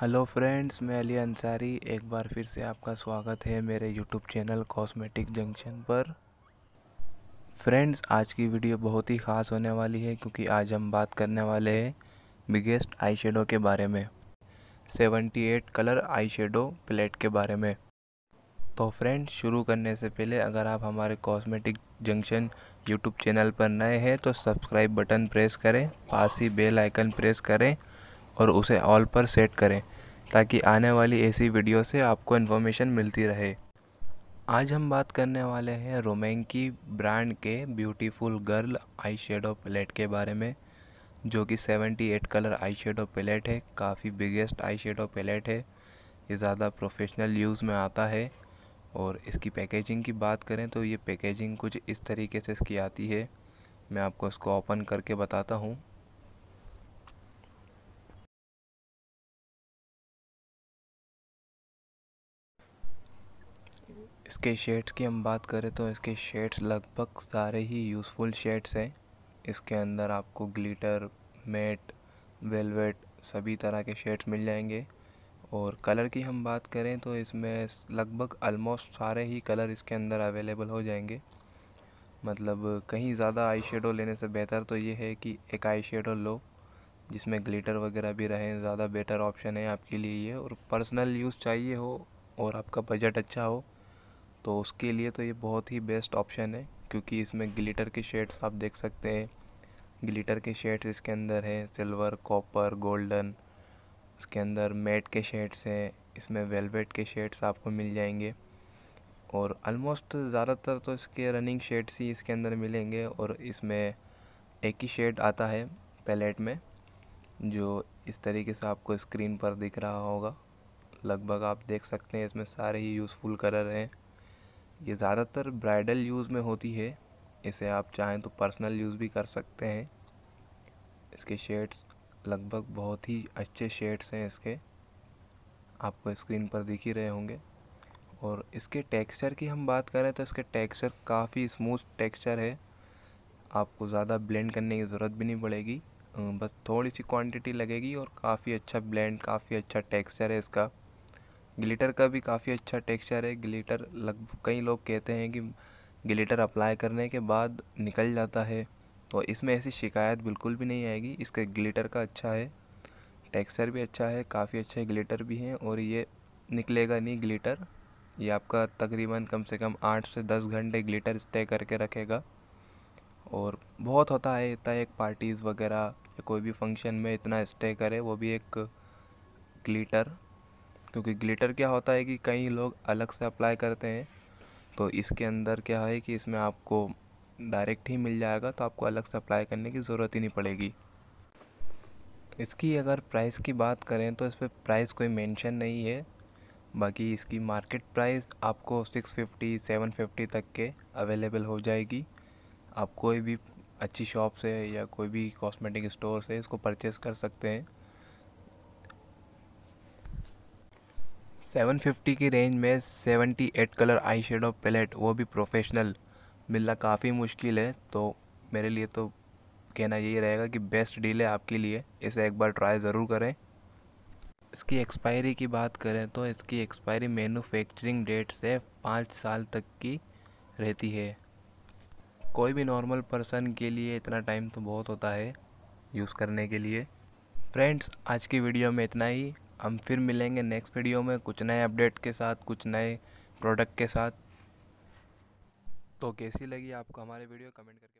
hello friends मैं अली अंसारी एक बार फिर से आपका स्वागत है मेरे यूट्यूब चैनल कॉस्मेटिक जंक्शन पर फ्रेंड्स आज की वीडियो बहुत ही ख़ास होने वाली है क्योंकि आज हम बात करने वाले हैं बिगेस्ट आई शेडो के बारे में 78 कलर आई शेडो प्लेट के बारे में तो फ्रेंड्स शुरू करने से पहले अगर आप हमारे कॉस्मेटिक जंक्शन यूट्यूब चैनल पर नए हैं तो सब्सक्राइब बटन प्रेस करें पास ही बेल आइकन प्रेस करें और उसे ऑल पर सेट करें ताकि आने वाली ऐसी वीडियो से आपको इन्फॉर्मेशन मिलती रहे आज हम बात करने वाले हैं रोमैंकी ब्रांड के beautiful girl eye shadow palette के बारे में जो कि 78 कलर आई शेडो पैलेट है काफ़ी बिगेस्ट आई शेडो पैलेट है ये ज़्यादा प्रोफेशनल यूज़ में आता है और इसकी पैकेजिंग की बात करें तो ये पैकेजिंग कुछ इस तरीके से इसकी आती है मैं आपको इसको ओपन करके बताता हूँ इसके शेड्स की हम बात करें तो इसके शेड्स लगभग सारे ही यूज़फुल शेड्स हैं इसके अंदर आपको ग्लिटर मेट वेलवेट सभी तरह के शेड्स मिल जाएंगे और कलर की हम बात करें तो इसमें लगभग आलमोस्ट सारे ही कलर इसके अंदर अवेलेबल हो जाएंगे मतलब कहीं ज़्यादा आई शेडो लेने से बेहतर तो ये है कि एक आई शेडो लो जिसमें ग्लिटर वगैरह भी रहें ज़्यादा बेटर ऑप्शन है आपके लिए ये और पर्सनल यूज़ चाहिए हो और आपका बजट अच्छा हो तो उसके लिए तो ये बहुत ही बेस्ट ऑप्शन है क्योंकि इसमें ग्लिटर के शेड्स आप देख सकते हैं ग्लिटर के शेड्स इसके अंदर हैं सिल्वर कॉपर गोल्डन उसके अंदर मेट के शेड्स हैं इसमें वेलवेट के शेड्स आपको मिल जाएंगे और आलमोस्ट ज़्यादातर तो इसके रनिंग शेड्स ही इसके अंदर मिलेंगे और इसमें एक ही शेड आता है पैलेट में जो इस तरीके से आपको स्क्रीन पर दिख रहा होगा लगभग आप देख सकते हैं इसमें सारे ही यूज़फुल कलर हैं ये ज़्यादातर ब्राइडल यूज़ में होती है इसे आप चाहें तो पर्सनल यूज़ भी कर सकते हैं इसके शेड्स लगभग बहुत ही अच्छे शेड्स हैं इसके आपको स्क्रीन पर दिख ही रहे होंगे और इसके टेक्सचर की हम बात करें तो इसके टेक्सचर काफ़ी स्मूथ टेक्सचर है आपको ज़्यादा ब्लेंड करने की ज़रूरत भी नहीं पड़ेगी बस थोड़ी सी क्वांटिटी लगेगी और काफ़ी अच्छा ब्लेंड काफ़ी अच्छा टेक्सचर है इसका ग्लिटर का भी काफ़ी अच्छा टेक्सचर है ग्लिटर लग कई लोग कहते हैं कि ग्लिटर अप्लाई करने के बाद निकल जाता है और इसमें ऐसी शिकायत बिल्कुल भी नहीं आएगी इसके ग्लिटर का अच्छा है टेक्सचर भी अच्छा है काफ़ी अच्छे ग्लिटर भी हैं और ये निकलेगा नहीं ग्लिटर ये आपका तकरीबन कम से कम आठ से दस घंटे ग्लिटर स्टे करके रखेगा और बहुत होता है इतना एक पार्टीज़ वगैरह या कोई भी फंक्शन में इतना स्टे करे वो भी एक ग्लिटर क्योंकि ग्लिटर क्या होता है कि कई लोग अलग से अप्लाई करते हैं तो इसके अंदर क्या है कि इसमें आपको डायरेक्ट ही मिल जाएगा तो आपको अलग से अप्लाई करने की ज़रूरत ही नहीं पड़ेगी इसकी अगर प्राइस की बात करें तो इस पर प्राइस कोई मेंशन नहीं है बाकी इसकी मार्केट प्राइस आपको सिक्स फिफ्टी सेवन फिफ्टी तक के अवेलेबल हो जाएगी आप कोई भी अच्छी शॉप से या कोई भी कॉस्मेटिक स्टोर से इसको परचेस कर सकते हैं 750 की रेंज में 78 कलर आई शेडो पैलेट वो भी प्रोफेशनल मिलना काफ़ी मुश्किल है तो मेरे लिए तो कहना यही रहेगा कि बेस्ट डील है आपके लिए इसे एक बार ट्राई ज़रूर करें इसकी एक्सपायरी की बात करें तो इसकी एक्सपायरी मैन्युफैक्चरिंग डेट से पाँच साल तक की रहती है कोई भी नॉर्मल पर्सन के लिए इतना टाइम तो बहुत होता है यूज़ करने के लिए फ्रेंड्स आज की वीडियो में इतना ही हम फिर मिलेंगे नेक्स्ट वीडियो में कुछ नए अपडेट के साथ कुछ नए प्रोडक्ट के साथ तो कैसी लगी आपको हमारे वीडियो कमेंट करके